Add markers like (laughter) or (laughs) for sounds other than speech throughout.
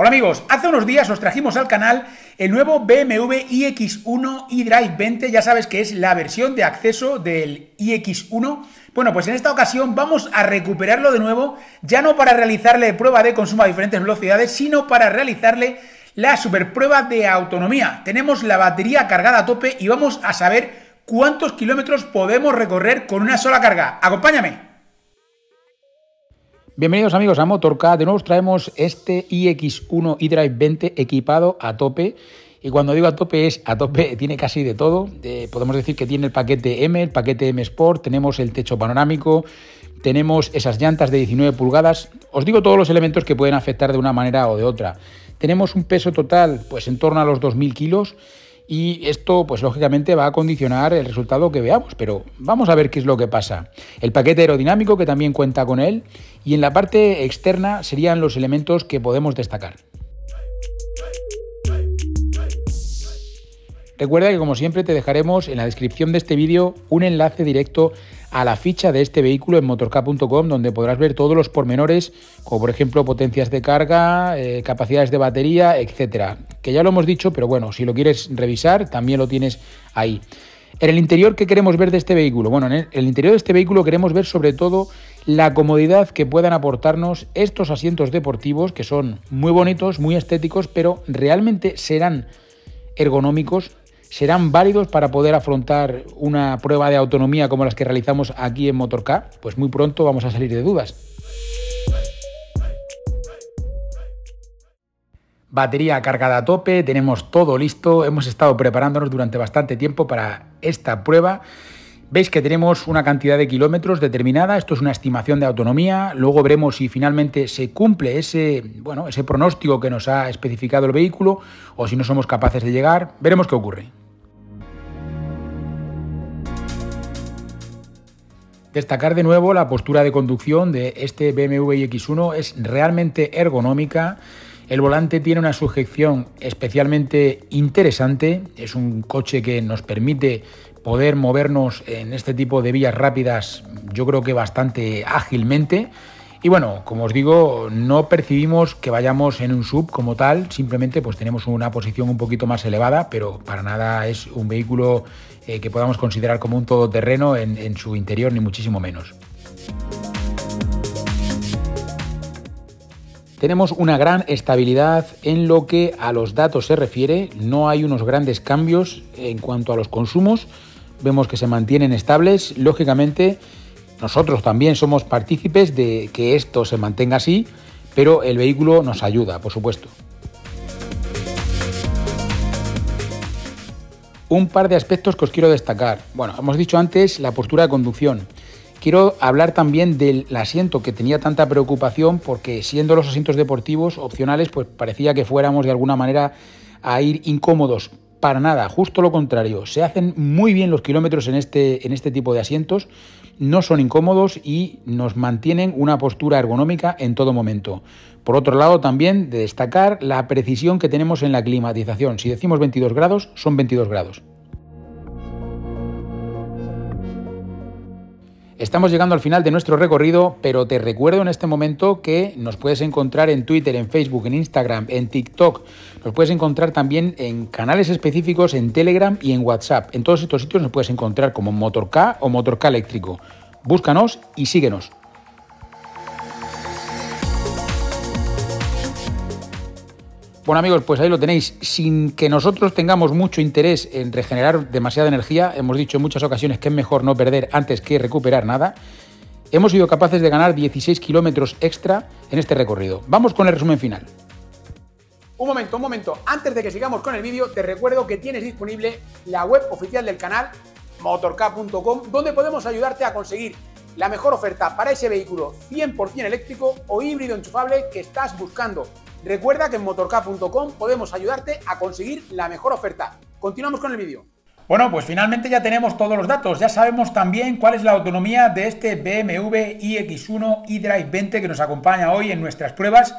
Hola amigos, hace unos días os trajimos al canal el nuevo BMW iX1 iDrive 20, ya sabes que es la versión de acceso del iX1. Bueno, pues en esta ocasión vamos a recuperarlo de nuevo, ya no para realizarle prueba de consumo a diferentes velocidades, sino para realizarle la superprueba de autonomía. Tenemos la batería cargada a tope y vamos a saber cuántos kilómetros podemos recorrer con una sola carga. Acompáñame. Bienvenidos amigos a Motorca. De nuevo os traemos este iX1 iDrive 20 equipado a tope. Y cuando digo a tope es a tope, (laughs) tiene casi de todo. podemos decir que tiene el paquete M, el paquete M Sport, tenemos el techo panorámico, tenemos esas llantas de 19 pulgadas. Os digo todos los elementos que pueden afectar de una manera o de otra. Tenemos un peso total pues en torno a los 2.000 kilos y esto pues lógicamente va a condicionar el resultado que veamos, pero vamos a ver qué es lo que pasa. El paquete aerodinámico que también cuenta con él y en la parte externa serían los elementos que podemos destacar. Recuerda que como siempre te dejaremos en la descripción de este vídeo un enlace directo a la ficha de este vehículo en motorca.com donde podrás ver todos los pormenores, como por ejemplo potencias de carga, eh, capacidades de batería, etcétera. Que ya lo hemos dicho, pero bueno, si lo quieres revisar, también lo tienes ahí. En el interior, ¿qué queremos ver de este vehículo? Bueno, en el interior de este vehículo queremos ver sobre todo la comodidad que puedan aportarnos estos asientos deportivos, que son muy bonitos, muy estéticos, pero realmente serán ergonómicos. ¿Serán válidos para poder afrontar una prueba de autonomía como las que realizamos aquí en Motorcar? Pues muy pronto vamos a salir de dudas. Batería cargada a tope, tenemos todo listo, hemos estado preparándonos durante bastante tiempo para esta prueba. Veis que tenemos una cantidad de kilómetros determinada, esto es una estimación de autonomía, luego veremos si finalmente se cumple ese, bueno, ese pronóstico que nos ha especificado el vehículo o si no somos capaces de llegar, veremos qué ocurre. Destacar de nuevo la postura de conducción de este BMW X1 es realmente ergonómica. El volante tiene una sujeción especialmente interesante. Es un coche que nos permite poder movernos en este tipo de vías rápidas, yo creo que bastante ágilmente. Y bueno, como os digo, no percibimos que vayamos en un sub como tal, simplemente pues tenemos una posición un poquito más elevada, pero para nada es un vehículo eh, que podamos considerar como un todoterreno en su interior, ni muchísimo menos. Tenemos una gran estabilidad en lo que a los datos se refiere, no hay unos grandes cambios en cuanto a los consumos, vemos que se mantienen estables, lógicamente nosotros también somos partícipes de que esto se mantenga así, pero el vehículo nos ayuda, por supuesto. Un par de aspectos que os quiero destacar. Bueno, hemos dicho antes la postura de conducción. Quiero hablar también del asiento que tenía tanta preocupación porque siendo los asientos deportivos opcionales, pues parecía que fuéramos de alguna manera a ir incómodos para nada, justo lo contrario. Se hacen muy bien los kilómetros en este, en este tipo de asientos, no son incómodos y nos mantienen una postura ergonómica en todo momento. Por otro lado, también de destacar la precisión que tenemos en la climatización. Si decimos 22 grados, son 22 grados. Estamos llegando al final de nuestro recorrido, pero te recuerdo en este momento que nos puedes encontrar en Twitter, en Facebook, en Instagram, en TikTok. Nos puedes encontrar también en canales específicos, en Telegram y en WhatsApp. En todos estos sitios nos puedes encontrar como Motork o Motork eléctrico. Búscanos y síguenos. Bueno amigos, pues ahí lo tenéis. Sin que nosotros tengamos mucho interés en regenerar demasiada energía, hemos dicho en muchas ocasiones que es mejor no perder antes que recuperar nada, hemos sido capaces de ganar 16 kilómetros extra en este recorrido. Vamos con el resumen final. Un momento, un momento. Antes de que sigamos con el vídeo, te recuerdo que tienes disponible la web oficial del canal, motorcar.com, donde podemos ayudarte a conseguir la mejor oferta para ese vehículo 100% eléctrico o híbrido enchufable que estás buscando. Recuerda que en motorca.com podemos ayudarte a conseguir la mejor oferta. Continuamos con el vídeo. Bueno, pues finalmente ya tenemos todos los datos, ya sabemos también cuál es la autonomía de este BMW iX1 idrive 20 que nos acompaña hoy en nuestras pruebas.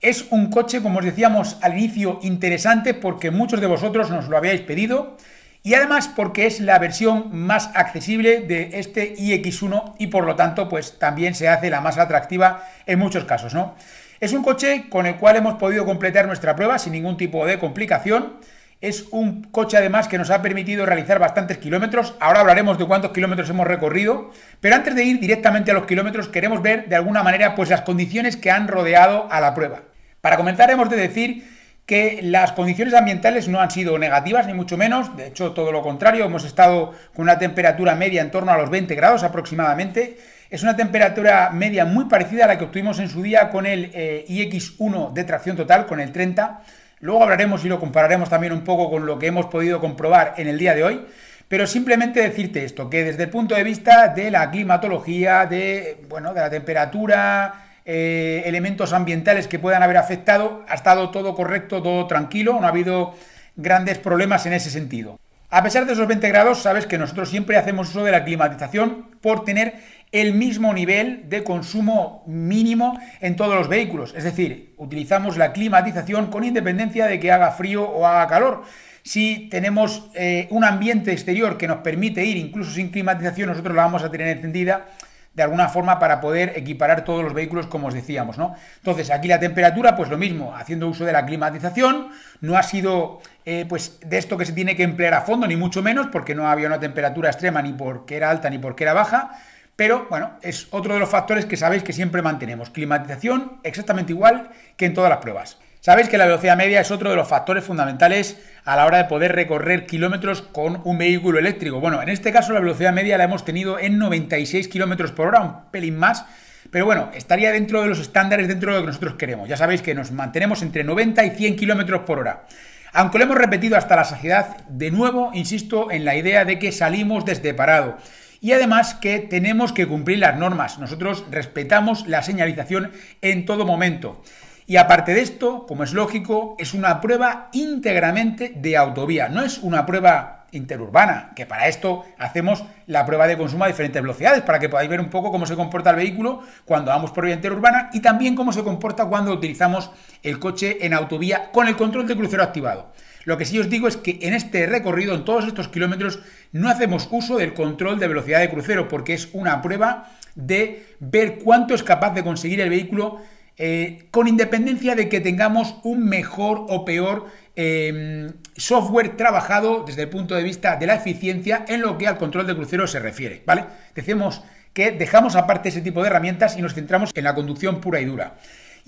Es un coche, como os decíamos al inicio, interesante porque muchos de vosotros nos lo habíais pedido y además porque es la versión más accesible de este iX1 y por lo tanto pues también se hace la más atractiva en muchos casos, ¿no? Es un coche con el cual hemos podido completar nuestra prueba sin ningún tipo de complicación. Es un coche además que nos ha permitido realizar bastantes kilómetros. Ahora hablaremos de cuántos kilómetros hemos recorrido. Pero antes de ir directamente a los kilómetros queremos ver de alguna manera pues las condiciones que han rodeado a la prueba. Para comenzar hemos de decir que las condiciones ambientales no han sido negativas, ni mucho menos, de hecho todo lo contrario, hemos estado con una temperatura media en torno a los 20 grados aproximadamente, es una temperatura media muy parecida a la que obtuvimos en su día con el eh, iX1 de tracción total, con el 30. Luego hablaremos y lo compararemos también un poco con lo que hemos podido comprobar en el día de hoy. Pero simplemente decirte esto, que desde el punto de vista de la climatología, de, bueno, de la temperatura, eh, elementos ambientales que puedan haber afectado, ha estado todo correcto, todo tranquilo, no ha habido grandes problemas en ese sentido. A pesar de esos 20 grados, sabes que nosotros siempre hacemos uso de la climatización por tener el mismo nivel de consumo mínimo en todos los vehículos. Es decir, utilizamos la climatización con independencia de que haga frío o haga calor. Si tenemos eh, un ambiente exterior que nos permite ir incluso sin climatización, nosotros la vamos a tener encendida de alguna forma para poder equiparar todos los vehículos como os decíamos, ¿no? Entonces aquí la temperatura, pues lo mismo, haciendo uso de la climatización, no ha sido eh, pues de esto que se tiene que emplear a fondo, ni mucho menos, porque no había una temperatura extrema ni porque era alta ni porque era baja, pero bueno, es otro de los factores que sabéis que siempre mantenemos. Climatización exactamente igual que en todas las pruebas. Sabéis que la velocidad media es otro de los factores fundamentales a la hora de poder recorrer kilómetros con un vehículo eléctrico. Bueno, en este caso la velocidad media la hemos tenido en 96 kilómetros por hora, un pelín más. Pero bueno, estaría dentro de los estándares, dentro de lo que nosotros queremos. Ya sabéis que nos mantenemos entre 90 y 100 kilómetros por hora. Aunque lo hemos repetido hasta la saciedad, de nuevo insisto en la idea de que salimos desde parado y además que tenemos que cumplir las normas. Nosotros respetamos la señalización en todo momento. Y aparte de esto, como es lógico, es una prueba íntegramente de autovía, no es una prueba interurbana, que para esto hacemos la prueba de consumo a diferentes velocidades, para que podáis ver un poco cómo se comporta el vehículo cuando vamos por vía interurbana y también cómo se comporta cuando utilizamos el coche en autovía con el control de crucero activado. Lo que sí os digo es que en este recorrido, en todos estos kilómetros, no hacemos uso del control de velocidad de crucero, porque es una prueba de ver cuánto es capaz de conseguir el vehículo eh, con independencia de que tengamos un mejor o peor em, software trabajado desde el punto de vista de la eficiencia en lo que al control de crucero se refiere, ¿vale? Decimos que dejamos aparte ese tipo de herramientas y nos centramos en la conducción pura y dura.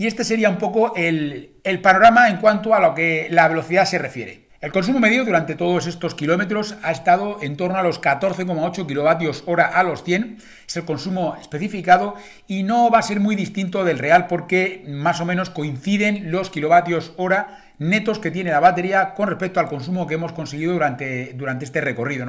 Y este sería un poco el, panorama en cuanto a lo que la velocidad se refiere. El consumo medio durante todos estos kilómetros ha estado en torno a los 14,8 kilovatios hora a los 100, es el consumo especificado y no va a ser muy distinto del real porque más o menos coinciden los kilovatios hora netos que tiene la batería con respecto al consumo que hemos conseguido durante, durante este recorrido.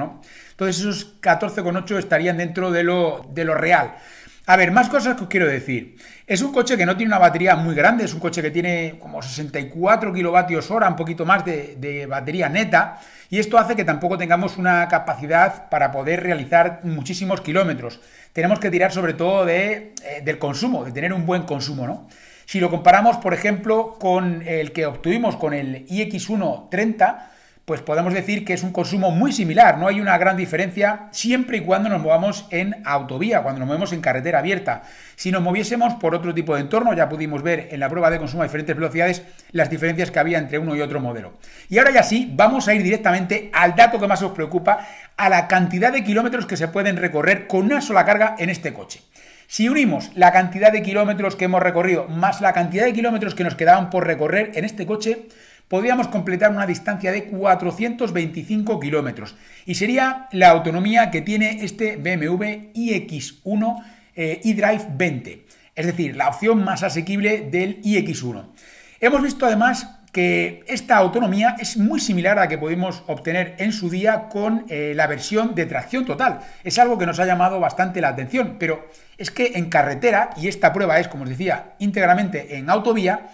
Entonces esos 14,8 estarían dentro lo, de lo real. A ver, más cosas que os quiero decir. Es un coche que no tiene una batería muy grande, es un coche que tiene como 64 kilovatios hora, un poquito más de, batería neta, y esto hace que tampoco tengamos una capacidad para poder realizar muchísimos kilómetros. Tenemos que tirar sobre todo eh, del consumo, de tener un buen consumo, ¿no? Si lo comparamos, por ejemplo, con el que obtuvimos con el iX130, pues podemos decir que es un consumo muy similar, no hay una gran diferencia siempre y cuando nos movamos en autovía, cuando nos movemos en carretera abierta. Si nos moviésemos por otro tipo de entorno, ya pudimos ver en la prueba de consumo a diferentes velocidades las diferencias que había entre uno y otro modelo. Y ahora ya sí, vamos a ir directamente al dato que más os preocupa, a la cantidad de kilómetros que se pueden recorrer con una sola carga en este coche. Si unimos la cantidad de kilómetros que hemos recorrido más la cantidad de kilómetros que nos quedaban por recorrer en este coche, podríamos completar una distancia de 425 kilómetros y sería la autonomía que tiene este BMW iX1 eDrive eh, 20, es decir, la opción más asequible del iX1. Hemos visto además que esta autonomía es muy similar a la que pudimos obtener en su día con eh, la versión de tracción total. Es algo que nos ha llamado bastante la atención, pero es que en carretera, y esta prueba es, como os decía, íntegramente en autovía,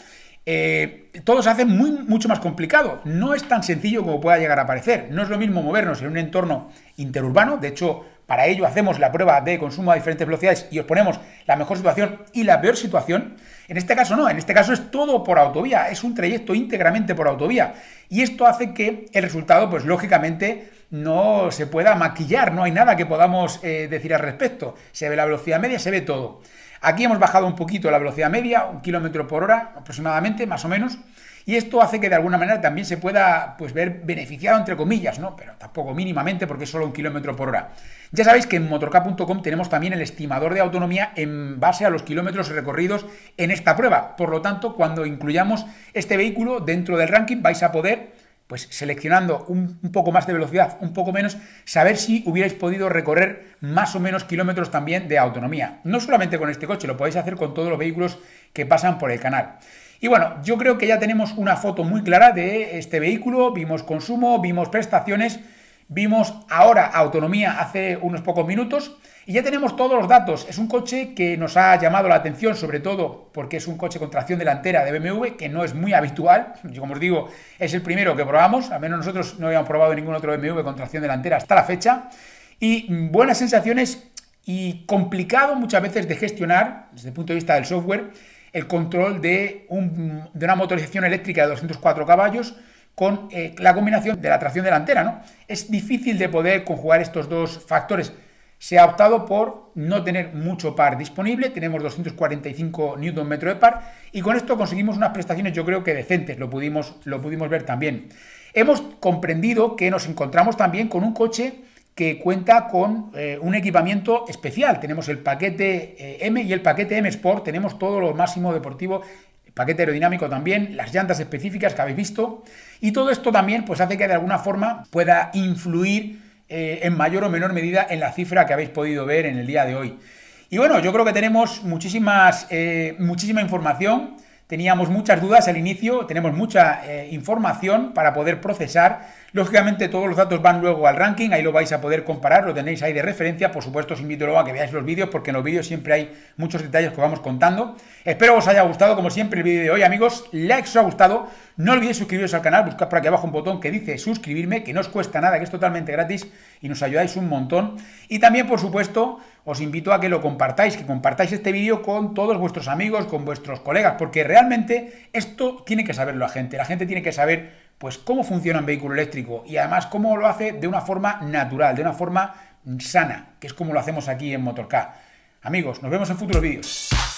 eh, todo se hace muy, mucho más complicado. No es tan sencillo como pueda llegar a parecer. No es lo mismo movernos en un entorno interurbano. De hecho, para ello hacemos la prueba de consumo a diferentes velocidades y os ponemos la mejor situación y la peor situación. En este caso no, en este caso es todo por autovía, es un trayecto íntegramente por autovía. Y esto hace que el resultado, pues lógicamente, no se pueda maquillar, no hay nada que podamos eh, decir al respecto. Se ve la velocidad media, se ve todo. Aquí hemos bajado un poquito la velocidad media, un kilómetro por hora aproximadamente, más o menos, y esto hace que de alguna manera también se pueda pues, ver beneficiado, entre comillas, ¿no? pero tampoco mínimamente porque es solo un kilómetro por hora. Ya sabéis que en motorca.com tenemos también el estimador de autonomía en base a los kilómetros recorridos en esta prueba. Por lo tanto, cuando incluyamos este vehículo dentro del ranking vais a poder pues seleccionando un, poco más de velocidad, un poco menos, saber si hubierais podido recorrer más o menos kilómetros también de autonomía. No solamente con este coche, lo podéis hacer con todos los vehículos que pasan por el canal. Y bueno, yo creo que ya tenemos una foto muy clara de este vehículo, vimos consumo, vimos prestaciones, vimos ahora autonomía hace unos pocos minutos. Y ya tenemos todos los datos. Es un coche que nos ha llamado la atención, sobre todo porque es un coche con tracción delantera de BMW, que no es muy habitual. Yo, como os digo, es el primero que probamos. Al menos nosotros no habíamos probado ningún otro BMW con tracción delantera hasta la fecha. Y buenas sensaciones y complicado muchas veces de gestionar, desde el punto de vista del software, el control de, una motorización eléctrica de 204 caballos con eh, la combinación de la tracción delantera. ¿no? Es difícil de poder conjugar estos dos factores se ha optado por no tener mucho par disponible, tenemos 245 metro de par y con esto conseguimos unas prestaciones yo creo que decentes, lo pudimos, lo pudimos ver también. Hemos comprendido que nos encontramos también con un coche que cuenta con eh, un equipamiento especial. Tenemos el paquete eh, M y el paquete M Sport, tenemos todo lo máximo deportivo, el paquete aerodinámico también, las llantas específicas que habéis visto, y todo esto también pues, hace que de alguna forma pueda influir eh, en mayor o menor medida en la cifra que habéis podido ver en el día de hoy. Y bueno, yo creo que tenemos muchísimas, eh, muchísima información Teníamos muchas dudas al inicio, tenemos mucha eh, información para poder procesar. Lógicamente todos los datos van luego al ranking, ahí lo vais a poder comparar, lo tenéis ahí de referencia. Por supuesto os invito luego a que veáis los vídeos porque en los vídeos siempre hay muchos detalles que vamos contando. Espero os haya gustado como siempre el vídeo de hoy amigos. Like si os ha gustado, no olvidéis suscribiros al canal, buscad por aquí abajo un botón que dice suscribirme, que no os cuesta nada, que es totalmente gratis y nos ayudáis un montón. Y también por supuesto os invito a que lo compartáis, que compartáis este vídeo con todos vuestros amigos, con vuestros colegas, porque realmente esto tiene que saberlo la gente. La gente tiene que saber, pues, cómo funciona un vehículo eléctrico y además cómo lo hace de una forma natural, de una forma sana, que es como lo hacemos aquí en Motorcar. Amigos, nos vemos en futuros vídeos.